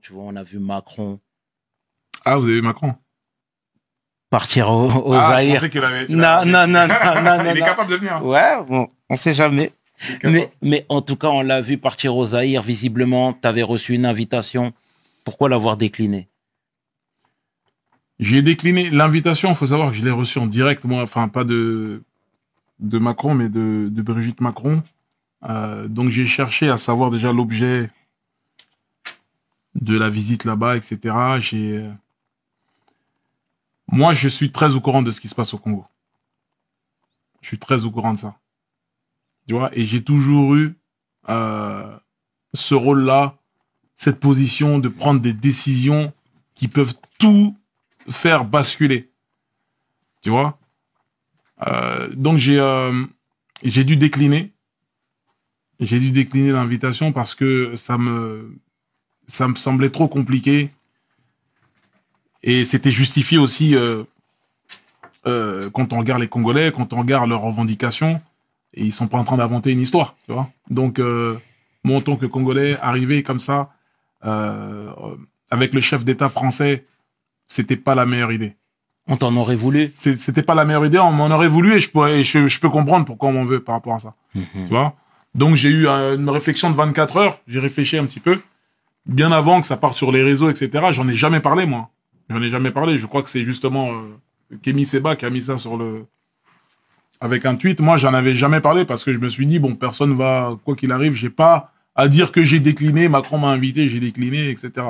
Tu vois, on a vu Macron. Ah, vous avez vu Macron Partir au, au ah, non, non, non, non, Il est capable de venir. Ouais, bon, on sait jamais. Mais, en tout cas, on l'a vu partir au Zahir. Visiblement, tu avais reçu une invitation. Pourquoi l'avoir décliné J'ai décliné l'invitation. Il faut savoir que je l'ai reçue en direct, moi. Enfin, pas de, de Macron, mais de, Brigitte Macron. Euh, donc j'ai cherché à savoir déjà l'objet de la visite là-bas, etc. J'ai, moi, je suis très au courant de ce qui se passe au Congo. Je suis très au courant de ça. Tu vois, et j'ai toujours eu euh, ce rôle-là, cette position de prendre des décisions qui peuvent tout faire basculer. Tu vois euh, Donc j'ai euh, j'ai dû décliner. J'ai dû décliner l'invitation parce que ça me ça me semblait trop compliqué. Et c'était justifié aussi euh, euh, quand on regarde les Congolais, quand on regarde leurs revendications, et ils sont pas en train d'inventer une histoire, tu vois. Donc, euh, que Congolais, arrivé comme ça, euh, avec le chef d'État français, c'était pas la meilleure idée. On t'en aurait voulu. C'était pas la meilleure idée, on m'en aurait voulu et je, je, peux comprendre pourquoi on m'en veut par rapport à ça. Mhm. Tu vois Donc j'ai eu euh, une réflexion de 24 heures, j'ai réfléchi un petit peu bien avant que ça parte sur les réseaux, etc. J'en ai jamais parlé, moi. J'en ai jamais parlé. Je crois que c'est justement euh, Kémy Seba qui a mis ça sur le... Avec un tweet, moi, j'en avais jamais parlé parce que je me suis dit, bon, personne va, quoi qu'il arrive, j'ai pas à dire que j'ai décliné, Macron m'a invité, j'ai décliné, etc.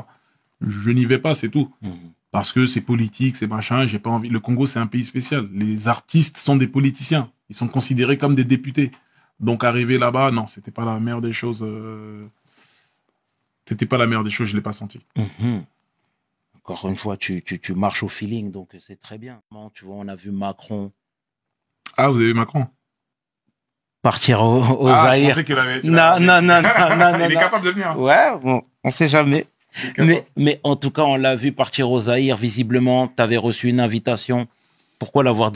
Je n'y vais pas, c'est tout. Mmh. Parce que c'est politique, c'est machin, j'ai pas envie. Le Congo, c'est un pays spécial. Les artistes sont des politiciens. Ils sont considérés comme des députés. Donc, arriver là-bas, non, c'était pas la meilleure des choses. Euh, c'était pas la meilleure des choses, je l'ai pas senti. Mhm. Encore une fois, tu, marches au feeling, donc c'est très bien. Tu vois, on a vu Macron. Ah, vous avez vu Macron Partir au, au Non, non, non, non, Il est capable de venir. Ouais, bon, on sait jamais. Mais, mais, en tout cas, on l'a vu partir au Zahir, visiblement. Tu avais reçu une invitation. Pourquoi l'avoir